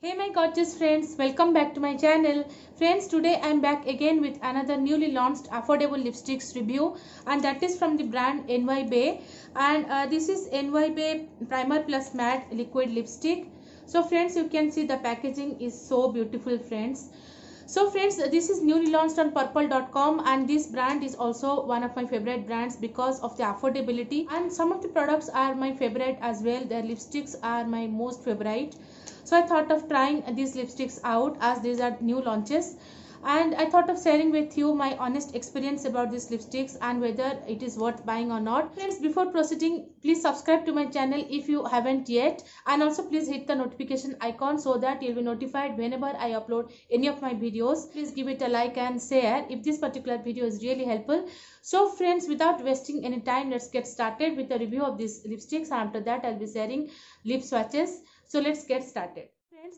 hey my gorgeous friends welcome back to my channel friends today i'm back again with another newly launched affordable lipsticks review and that is from the brand ny bay and uh, this is ny bay primer plus matte liquid lipstick so friends you can see the packaging is so beautiful friends so friends this is newly launched on purple.com and this brand is also one of my favorite brands because of the affordability and some of the products are my favorite as well their lipsticks are my most favorite so i thought of trying these lipsticks out as these are new launches and I thought of sharing with you my honest experience about these lipsticks and whether it is worth buying or not. Friends before proceeding please subscribe to my channel if you haven't yet and also please hit the notification icon so that you'll be notified whenever I upload any of my videos. Please give it a like and share if this particular video is really helpful. So friends without wasting any time let's get started with the review of these lipsticks and after that I'll be sharing lip swatches. So let's get started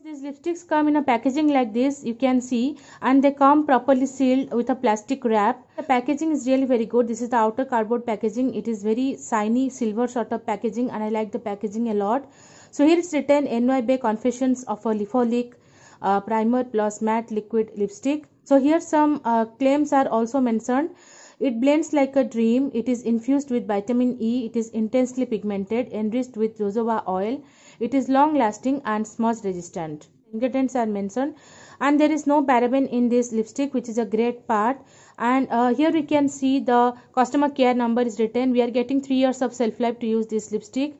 these lipsticks come in a packaging like this, you can see, and they come properly sealed with a plastic wrap. The packaging is really very good. This is the outer cardboard packaging. It is very shiny silver sort of packaging and I like the packaging a lot. So here it's written NY Bay Confessions of a Lifolic uh, Primer Plus Matte Liquid Lipstick. So here some uh, claims are also mentioned. It blends like a dream. It is infused with vitamin E. It is intensely pigmented, enriched with jojoba oil. It is long lasting and smudge resistant. Ingredients are mentioned and there is no paraben in this lipstick which is a great part and uh, here we can see the customer care number is written we are getting 3 years of self life to use this lipstick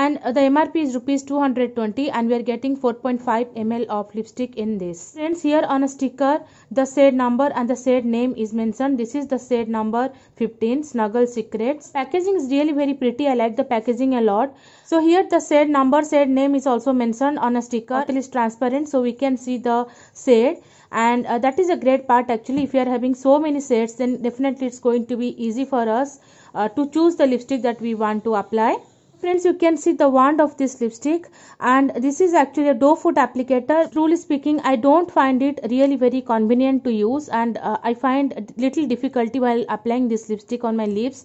and the MRP is rupees 220 and we are getting 4.5 ml of lipstick in this. Friends here on a sticker the set number and the set name is mentioned. This is the set number 15 Snuggle Secrets. Packaging is really very pretty. I like the packaging a lot. So here the set number set name is also mentioned on a sticker. Bottle is transparent so we can see the set, and uh, that is a great part actually if you are having so many sets, then definitely it's going to be easy for us uh, to choose the lipstick that we want to apply friends you can see the wand of this lipstick and this is actually a doe foot applicator truly speaking i don't find it really very convenient to use and uh, i find little difficulty while applying this lipstick on my lips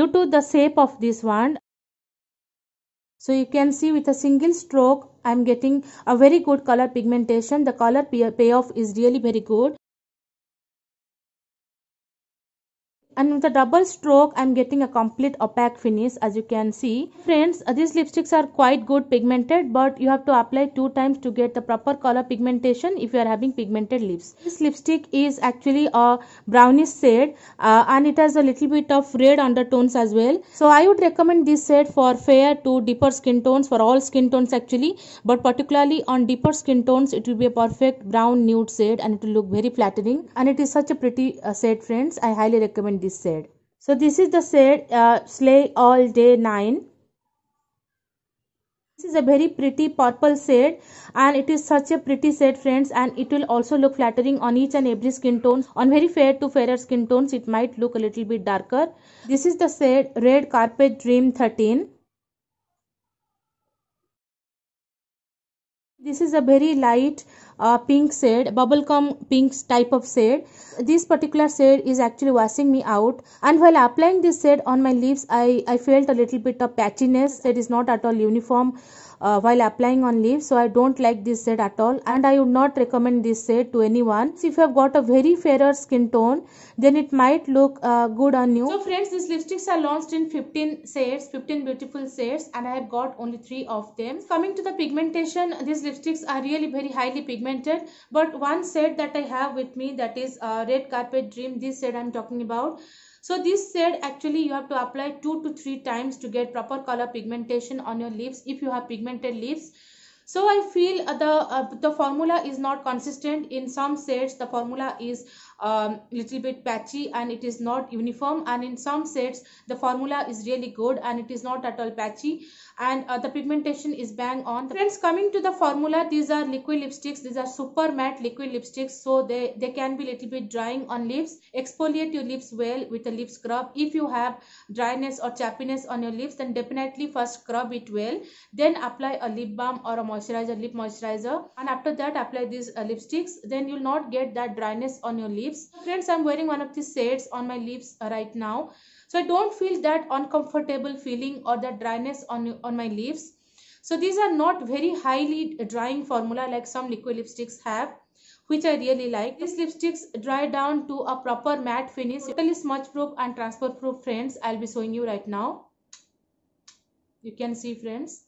due to the shape of this wand so you can see with a single stroke i'm getting a very good color pigmentation the color payoff is really very good and with a double stroke I'm getting a complete opaque finish as you can see. Friends uh, these lipsticks are quite good pigmented but you have to apply two times to get the proper color pigmentation if you are having pigmented lips. This lipstick is actually a brownish shade uh, and it has a little bit of red undertones as well. So I would recommend this shade for fair to deeper skin tones for all skin tones actually but particularly on deeper skin tones it will be a perfect brown nude shade and it will look very flattering and it is such a pretty uh, shade friends. I highly recommend this is said. So this is the said uh, sleigh all day nine. This is a very pretty purple shade and it is such a pretty shade friends and it will also look flattering on each and every skin tone. On very fair to fairer skin tones it might look a little bit darker. This is the shade Red Carpet Dream 13. This is a very light uh, pink shade bubblegum pink type of shade this particular shade is actually washing me out and while applying this shade on my lips i i felt a little bit of patchiness that is not at all uniform uh, while applying on lips so i don't like this shade at all and i would not recommend this shade to anyone if you have got a very fairer skin tone then it might look uh, good on you so friends these lipsticks are launched in 15 shades 15 beautiful shades and i have got only three of them coming to the pigmentation these lipsticks are really very highly pigmented pigmented but one set that I have with me that is uh, red carpet dream this set I'm talking about so this said actually you have to apply 2 to 3 times to get proper color pigmentation on your leaves if you have pigmented leaves. So I feel uh, the uh, the formula is not consistent in some sets the formula is um, little bit patchy and it is not uniform and in some sets the formula is really good and it is not at all patchy and uh, the pigmentation is bang on. Friends, coming to the formula, these are liquid lipsticks. These are super matte liquid lipsticks. So they, they can be little bit drying on lips. Exfoliate your lips well with a lip scrub. If you have dryness or chappiness on your lips, then definitely first scrub it well. Then apply a lip balm or a moisturizer, lip moisturizer. And after that, apply these uh, lipsticks. Then you'll not get that dryness on your lips. Friends, I'm wearing one of these shades on my lips uh, right now. So I don't feel that uncomfortable feeling or that dryness on, on my leaves. So these are not very highly drying formula like some liquid lipsticks have which I really like. These lipsticks dry down to a proper matte finish. Totally smudge proof and transfer proof friends. I'll be showing you right now. You can see friends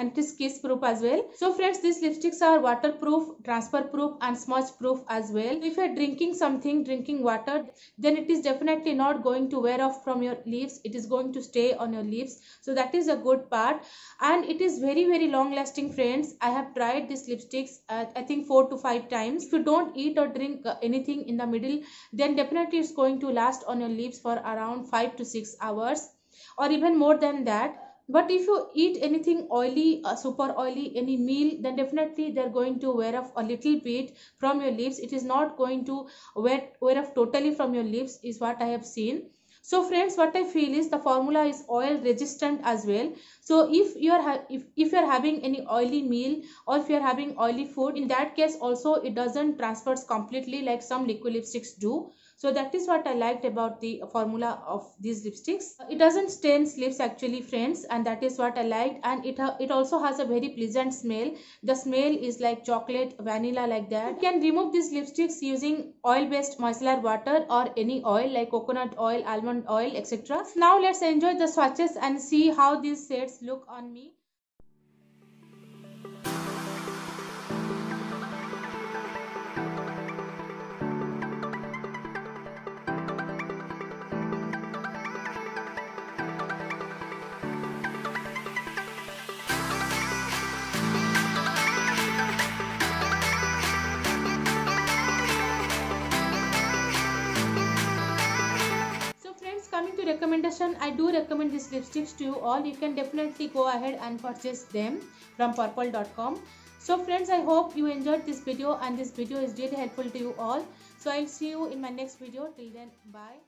and it is case proof as well so friends these lipsticks are waterproof transfer proof and smudge proof as well if you are drinking something drinking water then it is definitely not going to wear off from your leaves it is going to stay on your leaves so that is a good part and it is very very long lasting friends i have tried these lipsticks uh, i think four to five times if you don't eat or drink uh, anything in the middle then definitely it's going to last on your leaves for around five to six hours or even more than that but if you eat anything oily uh, super oily any meal then definitely they're going to wear off a little bit from your lips it is not going to wear, wear off totally from your lips is what i have seen so friends what i feel is the formula is oil resistant as well so if you are if, if you are having any oily meal or if you are having oily food in that case also it doesn't transfers completely like some liquid lipsticks do so that is what i liked about the formula of these lipsticks it doesn't stain lips actually friends and that is what i liked and it it also has a very pleasant smell the smell is like chocolate vanilla like that you can remove these lipsticks using oil based micellar water or any oil like coconut oil almond oil etc now let's enjoy the swatches and see how these shades look on me recommendation i do recommend these lipsticks to you all you can definitely go ahead and purchase them from purple.com so friends i hope you enjoyed this video and this video is really helpful to you all so i'll see you in my next video till then bye